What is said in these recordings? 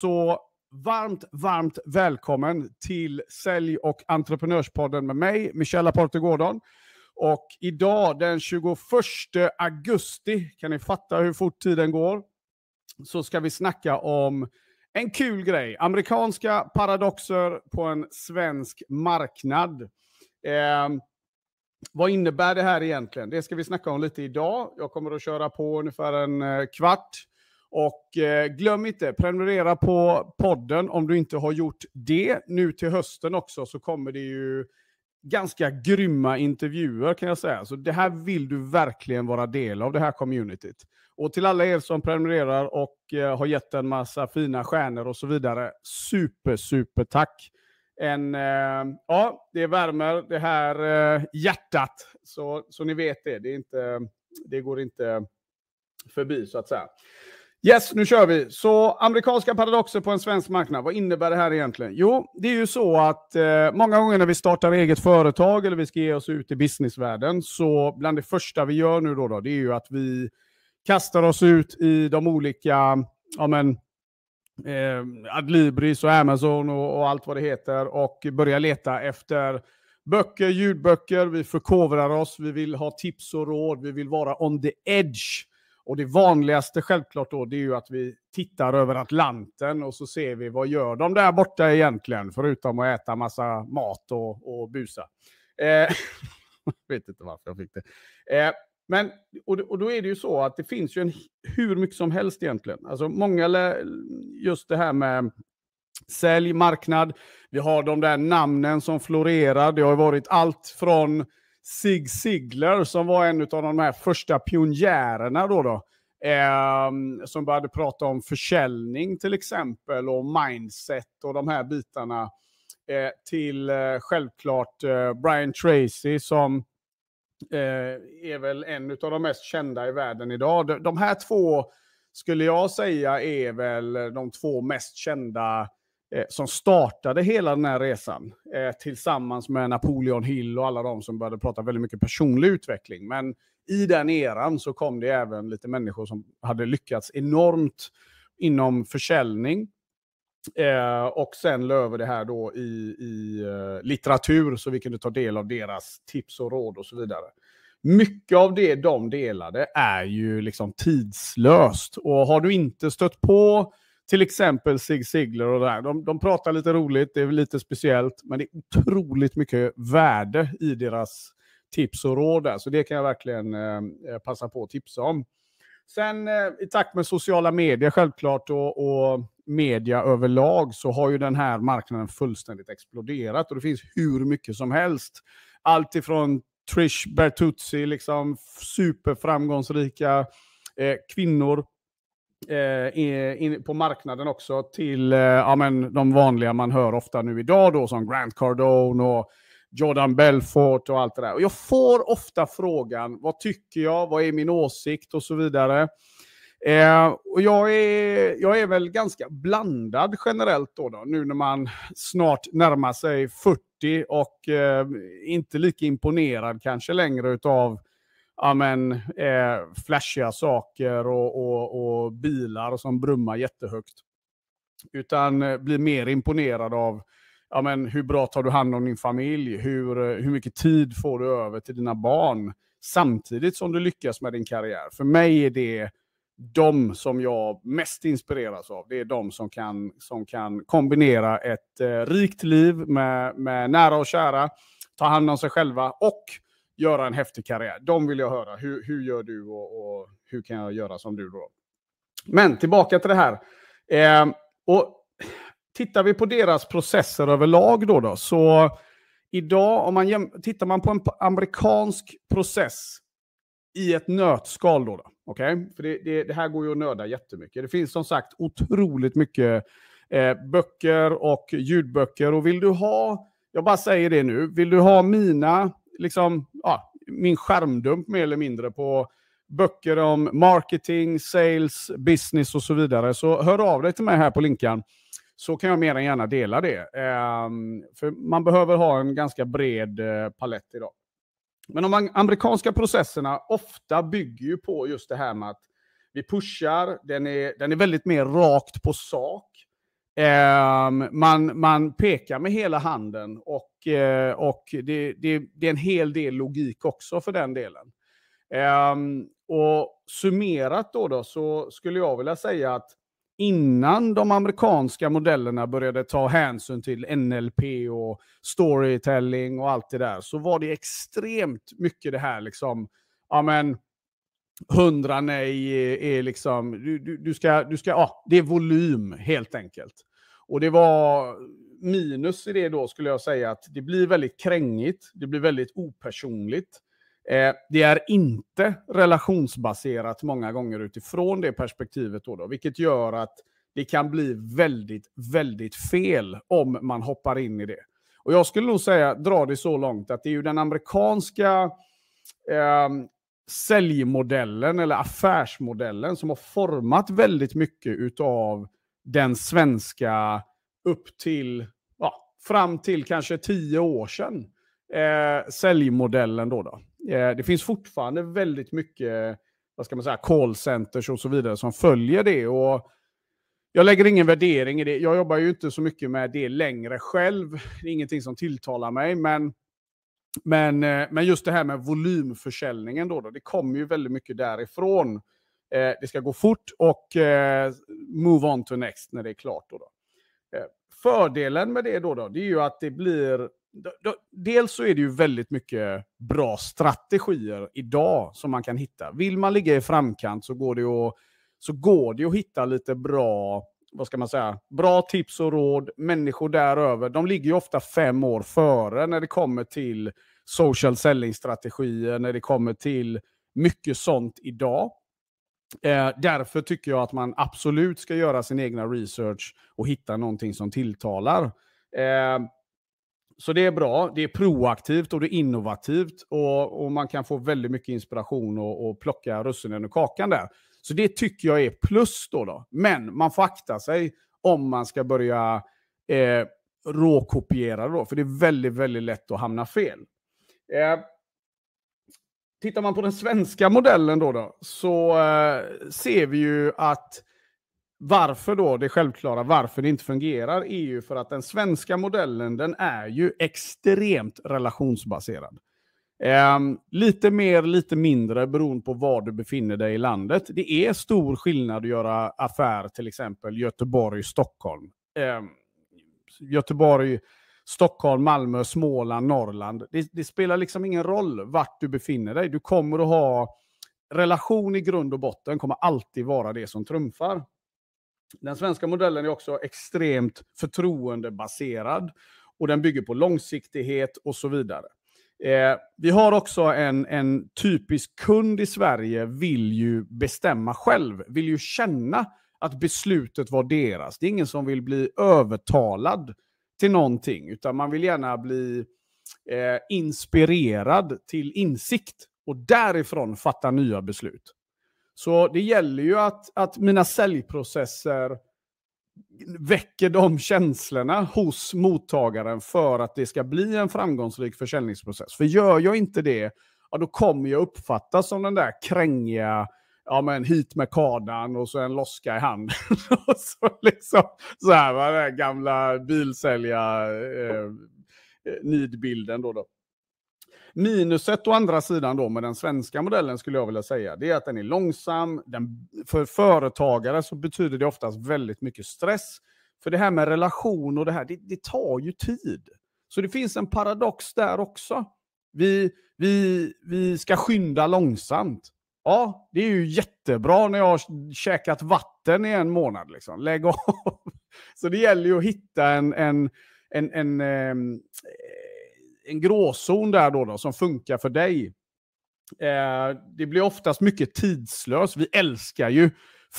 Så varmt, varmt välkommen till Sälj och entreprenörspodden med mig, Michelle Aporte Gordon. Och idag den 21 augusti, kan ni fatta hur fort tiden går, så ska vi snacka om en kul grej. Amerikanska paradoxer på en svensk marknad. Eh, vad innebär det här egentligen? Det ska vi snacka om lite idag. Jag kommer att köra på ungefär en eh, kvart. Och eh, glöm inte, prenumerera på podden om du inte har gjort det. Nu till hösten också så kommer det ju ganska grymma intervjuer kan jag säga. Så det här vill du verkligen vara del av, det här communityt. Och till alla er som prenumererar och eh, har gett en massa fina stjärnor och så vidare, super, super tack. En, eh, ja, det värmer det här hjärtat, så, så ni vet det. Det, inte, det går inte förbi så att säga. Yes, nu kör vi. Så amerikanska paradoxer på en svensk marknad, vad innebär det här egentligen? Jo, det är ju så att eh, många gånger när vi startar eget företag eller vi ska ge oss ut i businessvärlden, så bland det första vi gör nu då, då det är ju att vi kastar oss ut i de olika, ja men, eh, Adlibris och Amazon och, och allt vad det heter och börjar leta efter böcker, ljudböcker, vi förkovrar oss, vi vill ha tips och råd, vi vill vara on the edge och det vanligaste självklart då, det är ju att vi tittar över Atlanten och så ser vi vad gör de där borta egentligen, förutom att äta massa mat och, och busa. Eh, vet inte varför jag fick det. Eh, men, och, då är det ju så att det finns ju en, hur mycket som helst egentligen. Alltså många, just det här med sälj, marknad. Vi har de där namnen som florerar. Det har varit allt från sig Sigler som var en av de här första pionjärerna då. då eh, som började prata om försäljning till exempel och mindset och de här bitarna. Eh, till eh, självklart eh, Brian Tracy som eh, är väl en av de mest kända i världen idag. De, de här två skulle jag säga är väl de två mest kända eh, som startade hela den här resan eh, tillsammans med Napoleon Hill och alla de som började prata väldigt mycket personlig utveckling. Men i den eran så kom det även lite människor som hade lyckats enormt inom försäljning. Eh, och sen löver det här då i, i eh, litteratur så vi kunde ta del av deras tips och råd och så vidare. Mycket av det de delade är ju liksom tidslöst. Och har du inte stött på till exempel Sig Sigler och det där. De, de pratar lite roligt, det är lite speciellt, men det är otroligt mycket värde i deras tips och råd där, så det kan jag verkligen eh, eh, passa på att tipsa om. Sen eh, i takt med sociala medier självklart och, och media överlag så har ju den här marknaden fullständigt exploderat och det finns hur mycket som helst. Allt ifrån Trish Bertuzzi, liksom superframgångsrika eh, kvinnor Eh, in, på marknaden också till eh, ja, men de vanliga man hör ofta nu idag då som Grant Cardone och Jordan Belfort och allt det där. Och jag får ofta frågan, vad tycker jag, vad är min åsikt och så vidare. Eh, och jag, är, jag är väl ganska blandad generellt då, då nu när man snart närmar sig 40 och eh, inte lika imponerad kanske längre utav ja, men, eh, flashiga saker och, och, och, bilar som brummar jättehögt. Utan eh, blir mer imponerad av ja, men, hur bra tar du hand om din familj? Hur, eh, hur mycket tid får du över till dina barn? Samtidigt som du lyckas med din karriär. För mig är det de som jag mest inspireras av. Det är de som kan, som kan kombinera ett eh, rikt liv med, med nära och kära, ta hand om sig själva och göra en häftig karriär. De vill jag höra. Hur, hur gör du och, och, hur kan jag göra som du då? Men tillbaka till det här. Eh, och Tittar vi på deras processer överlag då, då så idag om man tittar man på en amerikansk process i ett nötskal då. då okay? För det, det, det, här går ju att nörda jättemycket. Det finns som sagt otroligt mycket eh, böcker och ljudböcker och vill du ha, jag bara säger det nu, vill du ha mina liksom, ja, min skärmdump mer eller mindre på böcker om marketing, sales, business och så vidare. Så hör av dig till mig här på Linkan så kan jag mer än gärna dela det. Ehm, för man behöver ha en ganska bred eh, palett idag. Men de amerikanska processerna ofta bygger ju på just det här med att vi pushar, den är, den är väldigt mer rakt på sak. Ehm, man, man pekar med hela handen och Eh, och det, det, det, är en hel del logik också för den delen. Ehm, och summerat då, då så skulle jag vilja säga att innan de amerikanska modellerna började ta hänsyn till NLP och storytelling och allt det där, så var det extremt mycket det här liksom, ja men, hundra nej är liksom, du, du, du ska, du ska, ja, det är volym helt enkelt. Och det var minus i det då skulle jag säga att det blir väldigt krängigt, det blir väldigt opersonligt. Eh, det är inte relationsbaserat många gånger utifrån det perspektivet, då, då vilket gör att det kan bli väldigt, väldigt fel om man hoppar in i det. Och jag skulle nog säga, dra det så långt, att det är ju den amerikanska eh, säljmodellen eller affärsmodellen som har format väldigt mycket av den svenska upp till, ja, fram till kanske tio år sedan, eh, säljmodellen då. då. Eh, det finns fortfarande väldigt mycket vad ska man säga, callcenters och så vidare som följer det. Och jag lägger ingen värdering i det. Jag jobbar ju inte så mycket med det längre själv. Det är ingenting som tilltalar mig, men men, eh, men just det här med volymförsäljningen, då, då det kommer ju väldigt mycket därifrån. Eh, det ska gå fort och eh, move on to next när det är klart. Då, då. Eh, fördelen med det då, då det är ju att det blir... Dels så är det ju väldigt mycket bra strategier idag som man kan hitta. Vill man ligga i framkant så går det att, så går det att hitta lite bra vad ska man säga, bra tips och råd. Människor däröver, de ligger ju ofta fem år före när det kommer till social selling-strategier, när det kommer till mycket sånt idag. Eh, därför tycker jag att man absolut ska göra sin egna research och hitta någonting som tilltalar. Eh, så det är bra, det är proaktivt och det är innovativt och, och man kan få väldigt mycket inspiration och, och plocka russinen ur kakan där. Så det tycker jag är plus då. då. Men man får akta sig om man ska börja eh, råkopiera då, för det är väldigt, väldigt lätt att hamna fel. Eh, tittar man på den svenska modellen då, då så eh, ser vi ju att varför då det självklara, varför det inte fungerar, är ju för att den svenska modellen den är ju extremt relationsbaserad. Eh, lite mer, lite mindre beroende på var du befinner dig i landet. Det är stor skillnad att göra affär till exempel Göteborg-Stockholm. Eh, Göteborg Stockholm, Malmö, Småland, Norrland. Det, det, spelar liksom ingen roll vart du befinner dig. Du kommer att ha relation i grund och botten, kommer alltid vara det som trumfar. Den svenska modellen är också extremt förtroendebaserad och den bygger på långsiktighet och så vidare. Eh, vi har också en, en typisk kund i Sverige vill ju bestämma själv, vill ju känna att beslutet var deras. Det är ingen som vill bli övertalad till någonting, utan man vill gärna bli eh, inspirerad till insikt och därifrån fatta nya beslut. Så det gäller ju att, att mina säljprocesser väcker de känslorna hos mottagaren för att det ska bli en framgångsrik försäljningsprocess. För gör jag inte det, ja, då kommer jag uppfattas som den där krängiga ja men hit med kardan och så en loska i handen. och så liksom, så här var den gamla bilsälja eh, eh, nidbilden då, då. Minuset å andra sidan då med den svenska modellen skulle jag vilja säga, det är att den är långsam. Den, för företagare så betyder det oftast väldigt mycket stress. För det här med relation och det här, det, det tar ju tid. Så det finns en paradox där också. Vi, vi, vi ska skynda långsamt. Ja, det är ju jättebra när jag har käkat vatten i en månad. Liksom. Lägg av. Så det gäller ju att hitta en, en, en, en, ehm, eh, en gråzon där då, då som funkar för dig. Eh, det blir oftast mycket tidslöst. Vi älskar ju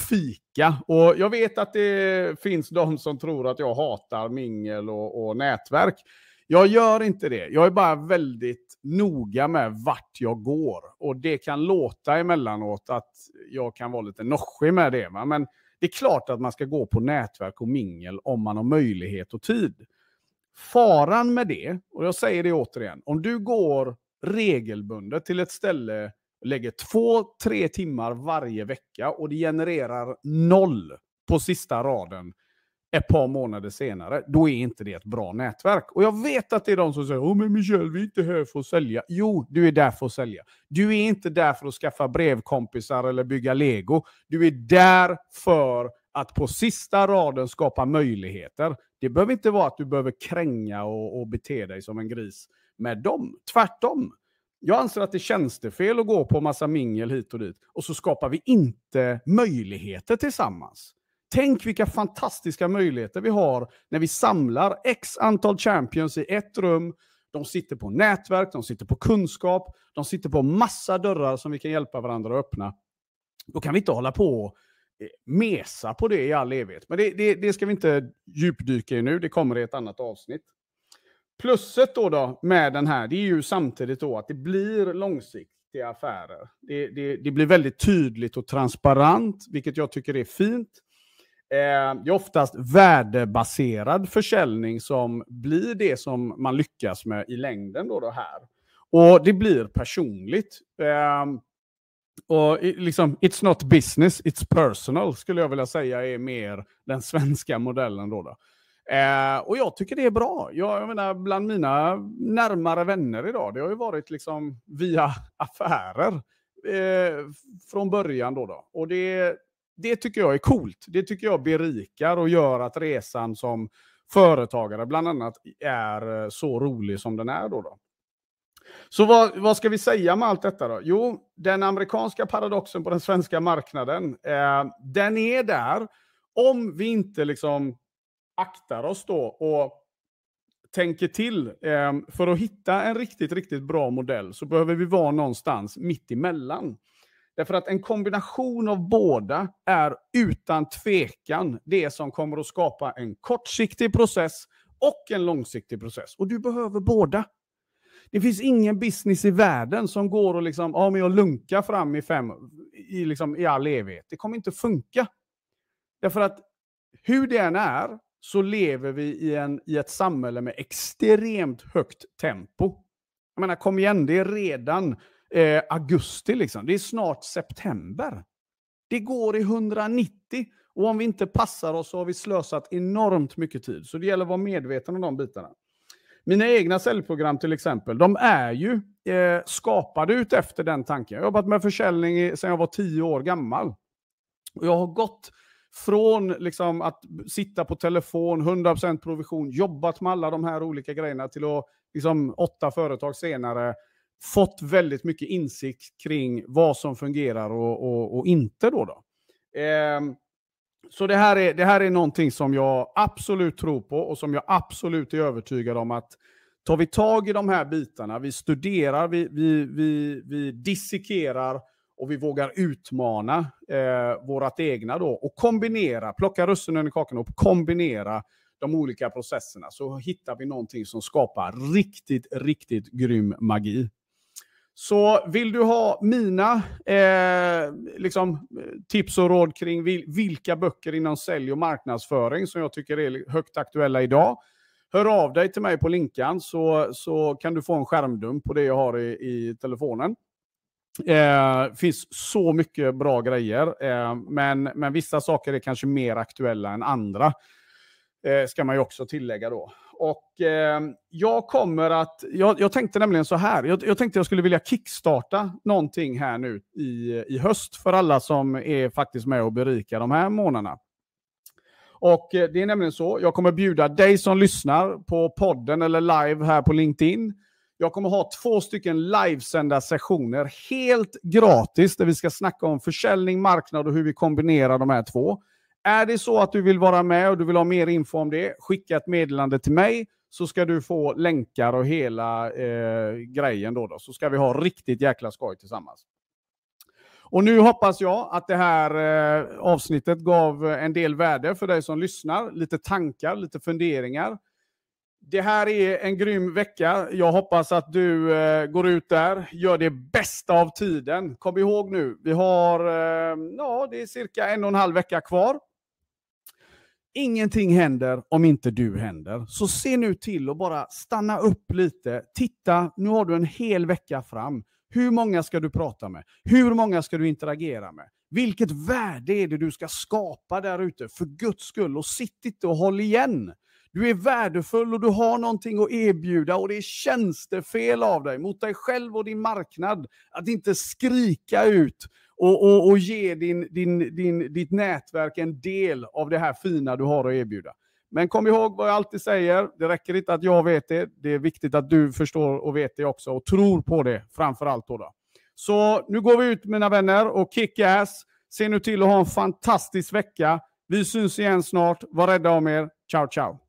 fika. Och jag vet att det finns de som tror att jag hatar mingel och, och nätverk. Jag gör inte det. Jag är bara väldigt noga med vart jag går. Och det kan låta emellanåt att jag kan vara lite noschig med det. Va? Men det är klart att man ska gå på nätverk och mingel om man har möjlighet och tid. Faran med det, och jag säger det återigen, om du går regelbundet till ett ställe, och lägger två, tre timmar varje vecka och det genererar noll på sista raden ett par månader senare, då är inte det ett bra nätverk. Och jag vet att det är de som säger oh, men Michel, vi är inte här för att sälja. Jo, du är där för att sälja. Du är inte där för att skaffa brevkompisar eller bygga lego. Du är där för att på sista raden skapa möjligheter. Det behöver inte vara att du behöver kränga och, och bete dig som en gris med dem. Tvärtom. Jag anser att det är tjänstefel att gå på massa mingel hit och dit och så skapar vi inte möjligheter tillsammans. Tänk vilka fantastiska möjligheter vi har när vi samlar x antal champions i ett rum. De sitter på nätverk, de sitter på kunskap, de sitter på massa dörrar som vi kan hjälpa varandra att öppna. Då kan vi inte hålla på och eh, mesa på det i all evighet. Men det, det, det ska vi inte djupdyka i nu, det kommer i ett annat avsnitt. Pluset då, då med den här, det är ju samtidigt då att det blir långsiktiga affärer. Det, det, det blir väldigt tydligt och transparent, vilket jag tycker är fint. Eh, det är oftast värdebaserad försäljning som blir det som man lyckas med i längden då, då här. Och det blir personligt. Eh, och liksom, it's not business, it's personal skulle jag vilja säga är mer den svenska modellen. Då, då. Eh, och jag tycker det är bra. Jag, jag menar, bland mina närmare vänner idag, det har ju varit liksom via affärer eh, från början. Då, då. Och det, det tycker jag är coolt. Det tycker jag berikar och gör att resan som företagare bland annat är eh, så rolig som den är. Då, då. Så vad, vad, ska vi säga med allt detta då? Jo, den amerikanska paradoxen på den svenska marknaden, eh, den är där om vi inte liksom aktar oss då och tänker till. Eh, för att hitta en riktigt, riktigt bra modell så behöver vi vara någonstans mitt emellan. Därför att en kombination av båda är utan tvekan det som kommer att skapa en kortsiktig process och en långsiktig process. Och du behöver båda. Det finns ingen business i världen som går och liksom, ja men jag lunkar fram i, fem, i, liksom, i all evighet. Det kommer inte funka. Därför att hur det än är så lever vi i, en, i ett samhälle med extremt högt tempo. Jag menar, kom igen, det är redan eh, augusti. Liksom. Det är snart september. Det går i 190 och om vi inte passar oss så har vi slösat enormt mycket tid. Så det gäller att vara medveten om de bitarna. Mina egna säljprogram till exempel, de är ju eh, skapade ut efter den tanken. Jag har jobbat med försäljning sedan jag var tio år gammal. Och jag har gått från liksom att sitta på telefon, 100% provision, jobbat med alla de här olika grejerna till att liksom, åtta företag senare fått väldigt mycket insikt kring vad som fungerar och, och, och inte. Då, då. Eh, så det här, är, det här är någonting som jag absolut tror på och som jag absolut är övertygad om att tar vi tag i de här bitarna, vi studerar, vi, vi, vi, vi dissekerar och vi vågar utmana eh, vårat egna då och kombinera, plocka russinen i kakan och kombinera de olika processerna så hittar vi någonting som skapar riktigt, riktigt grym magi. Så vill du ha mina eh, liksom, tips och råd kring vilka böcker inom sälj och marknadsföring som jag tycker är högt aktuella idag, hör av dig till mig på Linkan så, så kan du få en skärmdump på det jag har i, i telefonen. Det eh, finns så mycket bra grejer, eh, men, men vissa saker är kanske mer aktuella än andra. Eh, ska man ju också tillägga då. Och eh, jag kommer att, jag, jag, tänkte nämligen så här, jag, jag, tänkte jag skulle vilja kickstarta någonting här nu i, i höst för alla som är faktiskt med och berikar de här månaderna. Och eh, det är nämligen så, jag kommer bjuda dig som lyssnar på podden eller live här på LinkedIn. Jag kommer ha två stycken livesända sessioner helt gratis där vi ska snacka om försäljning, marknad och hur vi kombinerar de här två. Är det så att du vill vara med och du vill ha mer info om det, skicka ett meddelande till mig så ska du få länkar och hela eh, grejen då, då. Så ska vi ha riktigt jäkla skoj tillsammans. Och nu hoppas jag att det här eh, avsnittet gav en del värde för dig som lyssnar. Lite tankar, lite funderingar. Det här är en grym vecka. Jag hoppas att du eh, går ut där, gör det bästa av tiden. Kom ihåg nu, vi har eh, ja, det är cirka en och en halv vecka kvar. Ingenting händer om inte du händer. Så se nu till att bara stanna upp lite. Titta, nu har du en hel vecka fram. Hur många ska du prata med? Hur många ska du interagera med? Vilket värde är det du ska skapa där ute? För guds skull, och sitt inte och håll igen. Du är värdefull och du har någonting att erbjuda och det är tjänstefel av dig mot dig själv och din marknad att inte skrika ut och, och, och ge din, din, din, ditt nätverk en del av det här fina du har att erbjuda. Men kom ihåg vad jag alltid säger. Det räcker inte att jag vet det. Det är viktigt att du förstår och vet det också och tror på det framför allt. Då, då. Så nu går vi ut mina vänner och kick ass. Se nu till att ha en fantastisk vecka. Vi syns igen snart. Var rädda om er. Ciao, ciao.